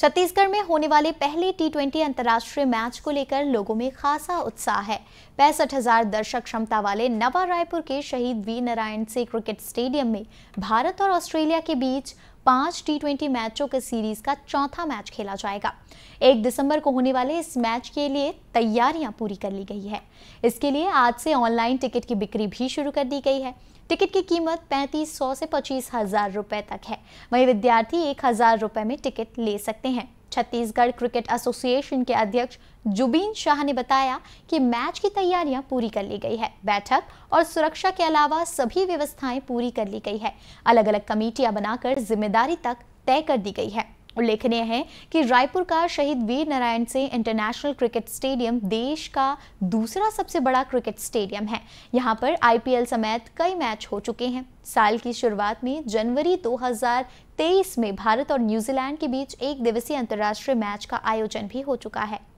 छत्तीसगढ़ में होने वाले पहले टी ट्वेंटी अंतर्राष्ट्रीय मैच को लेकर लोगों में खासा उत्साह है पैंसठ हजार दर्शक क्षमता वाले नवा रायपुर के शहीद वी नारायण सिंह क्रिकेट स्टेडियम में भारत और ऑस्ट्रेलिया के बीच पांच टी मैचों के सीरीज का चौथा मैच खेला जाएगा एक दिसंबर को होने वाले इस मैच के लिए तैयारियां पूरी कर ली गई है इसके लिए आज से ऑनलाइन टिकट की बिक्री भी शुरू कर दी गई है टिकट की कीमत पैंतीस सौ से पच्चीस हजार रुपए तक है वही विद्यार्थी एक हजार रुपए में टिकट ले सकते हैं छत्तीसगढ़ क्रिकेट एसोसिएशन के अध्यक्ष जुबीन शाह ने बताया कि मैच की तैयारियां पूरी कर ली गई है बैठक और सुरक्षा के अलावा सभी व्यवस्थाएं पूरी कर ली गई है अलग अलग कमेटियां बनाकर जिम्मेदारी तक तय कर दी गई है उल्लेखनीय है कि रायपुर का शहीद Veer Narayan Singh international cricket stadium देश का दूसरा सबसे बड़ा क्रिकेट स्टेडियम है यहाँ पर आईपीएल समेत कई मैच हो चुके हैं साल की शुरुआत में जनवरी 2023 में भारत और न्यूजीलैंड के बीच एक दिवसीय अंतर्राष्ट्रीय मैच का आयोजन भी हो चुका है